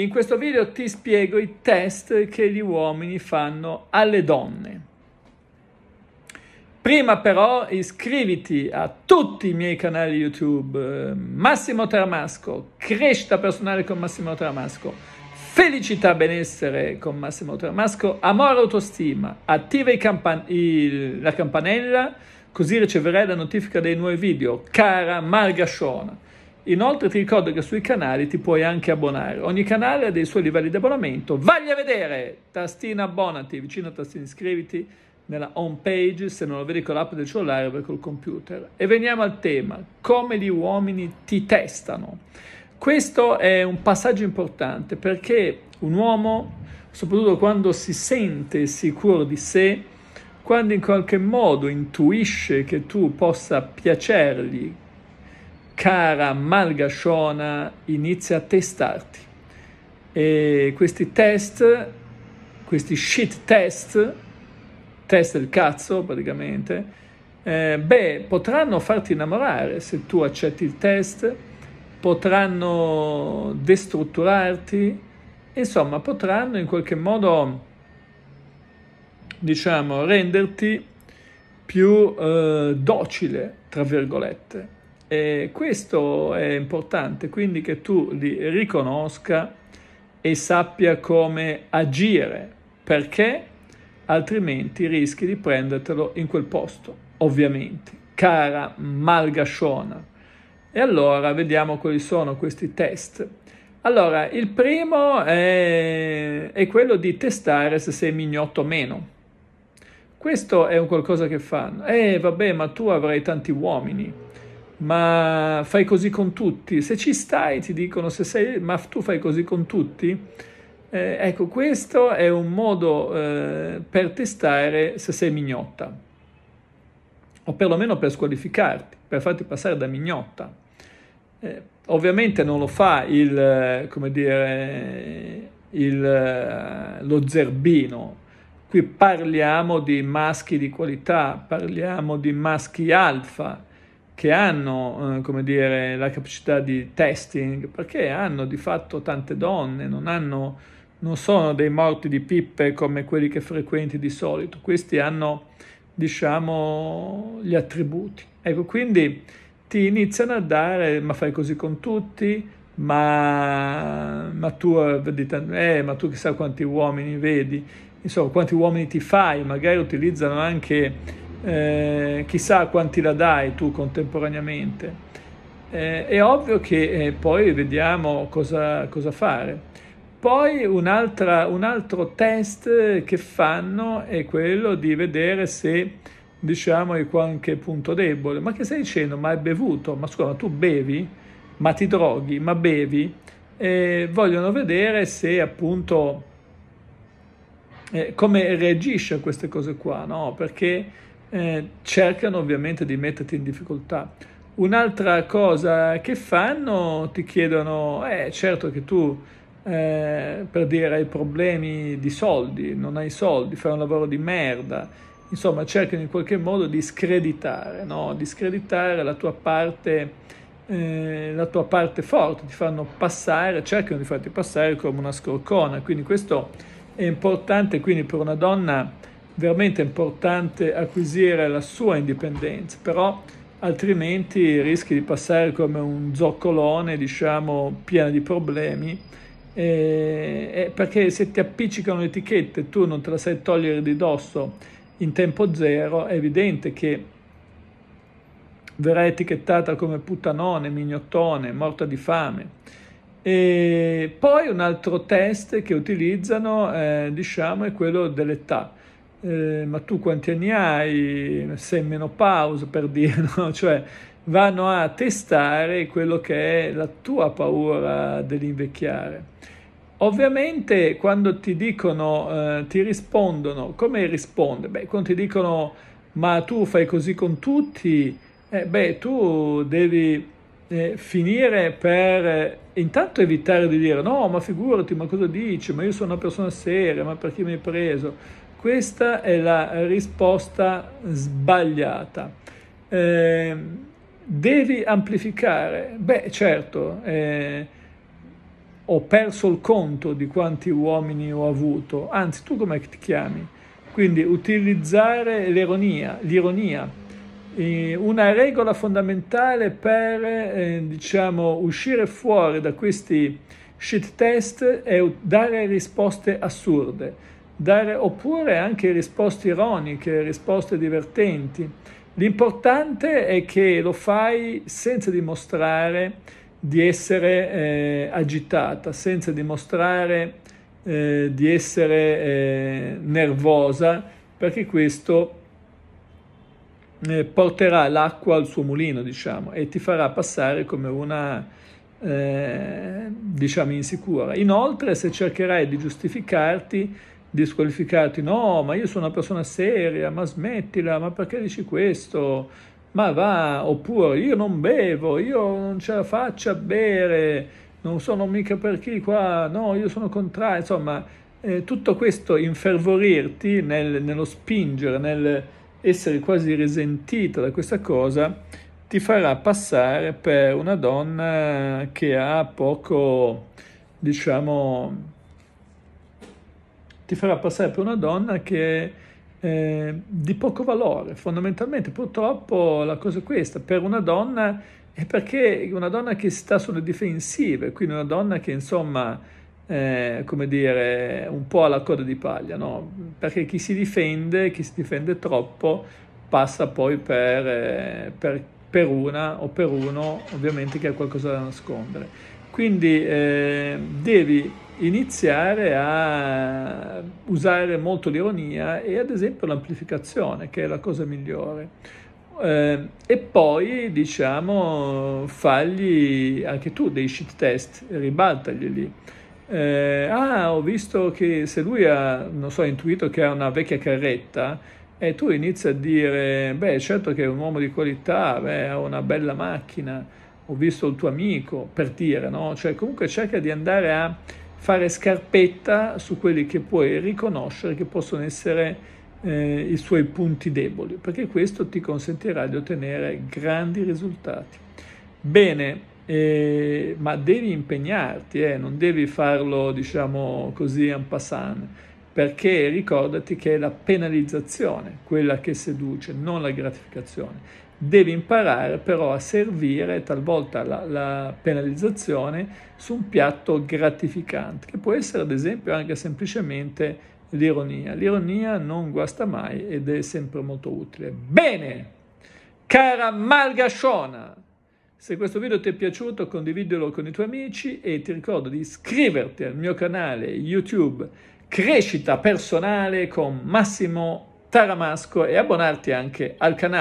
In questo video ti spiego i test che gli uomini fanno alle donne. Prima però iscriviti a tutti i miei canali YouTube eh, Massimo Tramasco, Crescita personale con Massimo Tramasco, Felicità benessere con Massimo Tramasco, Amore autostima, attiva campan- il, la campanella così riceverai la notifica dei nuovi video. Cara Margasciona. Inoltre ti ricordo che sui canali ti puoi anche abbonare. Ogni canale ha dei suoi livelli di abbonamento. Vagli a vedere! Tastina abbonati, vicino a tastina iscriviti nella home page se non lo vedi con l'app del cellulare o col computer. E veniamo al tema, come gli uomini ti testano. Questo è un passaggio importante perché un uomo, soprattutto quando si sente sicuro di sé, quando in qualche modo intuisce che tu possa piacergli, cara malgasciona, inizia a testarti. E questi test, questi shit test, test del cazzo praticamente, eh, beh, potranno farti innamorare se tu accetti il test, potranno destrutturarti, insomma, potranno in qualche modo, diciamo, renderti più eh, docile, tra virgolette eh, questo è importante, quindi che tu li riconosca e sappia come agire, perché altrimenti rischi di prendertelo in quel posto, ovviamente. Cara Malgasciona. E allora vediamo quali sono questi test. Allora, il primo è, è quello di testare se sei mignotto o meno. Questo è un qualcosa che fanno. Eh, vabbè, ma tu avrai tanti uomini ma fai così con tutti. Se ci stai, ti dicono, se sei, ma tu fai così con tutti. Eh, ecco, questo è un modo eh, per testare se sei mignotta, o perlomeno per squalificarti, per farti passare da mignotta. Eh, ovviamente non lo fa il, come dire, il, eh, lo zerbino, qui parliamo di maschi di qualità, parliamo di maschi alfa, che hanno eh, come dire, la capacità di testing, perché hanno di fatto tante donne, non, hanno, non sono dei morti di pippe come quelli che frequenti di solito, questi hanno diciamo gli attributi. Ecco, quindi ti iniziano a dare, ma fai così con tutti, ma, ma, tu, eh, eh ma tu chissà quanti uomini vedi, insomma quanti uomini ti fai, magari utilizzano anche eh, chissà quanti la dai tu contemporaneamente. Eh, è ovvio che eh, poi vediamo cosa, cosa fare. Poi un altro test che fanno è quello di vedere se diciamo hai qualche punto debole. Ma che stai dicendo? Ma hai bevuto? Ma scusa, ma tu bevi? Ma ti droghi? Ma bevi? Eh, vogliono vedere se appunto eh, come reagisce a queste cose qua, no? Perché eh, cercano ovviamente di metterti in difficoltà. Un'altra cosa che fanno, ti chiedono, eh certo che tu eh, per dire hai problemi di soldi, non hai soldi, fai un lavoro di merda, insomma cercano in qualche modo di screditare, no? di screditare la tua parte, eh, la tua parte forte, ti fanno passare, cercano di farti passare come una scorcona, quindi questo è importante quindi per una donna veramente importante acquisire la sua indipendenza, però altrimenti rischi di passare come un zoccolone, diciamo, pieno di problemi, eh, perché se ti appiccicano le etichette e tu non te la sai togliere di dosso in tempo zero, è evidente che verrà etichettata come puttanone, mignottone, morta di fame. E poi un altro test che utilizzano, eh, diciamo, è quello dell'età. Eh, ma tu quanti anni hai? Sei in menopausa per dire, no? Cioè vanno a testare quello che è la tua paura dell'invecchiare. Ovviamente quando ti dicono, eh, ti rispondono, come risponde? Beh, quando ti dicono ma tu fai così con tutti, eh, beh, tu devi eh, finire per eh, intanto evitare di dire no, ma figurati, ma cosa dici? Ma io sono una persona seria, ma perché mi hai preso? Questa è la risposta sbagliata. Eh, devi amplificare? Beh, certo, eh, ho perso il conto di quanti uomini ho avuto. Anzi, tu come ti chiami? Quindi utilizzare l'ironia, l'ironia una regola fondamentale per eh, diciamo, uscire fuori da questi shit test è dare risposte assurde dare, oppure anche risposte ironiche, risposte divertenti. L'importante è che lo fai senza dimostrare di essere eh, agitata, senza dimostrare eh, di essere eh, nervosa, perché questo eh, porterà l'acqua al suo mulino, diciamo, e ti farà passare come una, eh, diciamo, insicura. Inoltre, se cercherai di giustificarti, disqualificati, no, ma io sono una persona seria, ma smettila, ma perché dici questo? Ma va, oppure io non bevo, io non ce la faccio a bere, non sono mica per chi qua, no, io sono contrario, insomma, eh, tutto questo infervorirti nel, nello spingere, nel essere quasi risentito da questa cosa, ti farà passare per una donna che ha poco, diciamo, ti farà passare per una donna che è eh, di poco valore. Fondamentalmente, purtroppo, la cosa è questa. Per una donna è perché una donna che sta sulle difensive, quindi una donna che, insomma, eh, come dire, un po' alla coda di paglia, no? Perché chi si difende, chi si difende troppo, passa poi per, eh, per per una o per uno ovviamente che ha qualcosa da nascondere. Quindi eh, devi iniziare a usare molto l'ironia e ad esempio l'amplificazione, che è la cosa migliore. Eh, e poi diciamo fagli anche tu dei shit test, ribaltaglieli. Eh, ah, ho visto che se lui ha, non so, intuito che ha una vecchia carretta, e tu inizi a dire, beh, certo che è un uomo di qualità, beh, ha una bella macchina, ho visto il tuo amico, per dire, no? Cioè comunque cerca di andare a fare scarpetta su quelli che puoi riconoscere che possono essere eh, i suoi punti deboli, perché questo ti consentirà di ottenere grandi risultati. Bene, eh, ma devi impegnarti, eh, non devi farlo, diciamo così, en passant perché ricordati che è la penalizzazione quella che seduce, non la gratificazione. Devi imparare però a servire talvolta la, la penalizzazione su un piatto gratificante, che può essere ad esempio anche semplicemente l'ironia. L'ironia non guasta mai ed è sempre molto utile. Bene, cara Malgasciona! Se questo video ti è piaciuto condividilo con i tuoi amici e ti ricordo di iscriverti al mio canale YouTube Crescita personale con Massimo Taramasco e abbonarti anche al canale.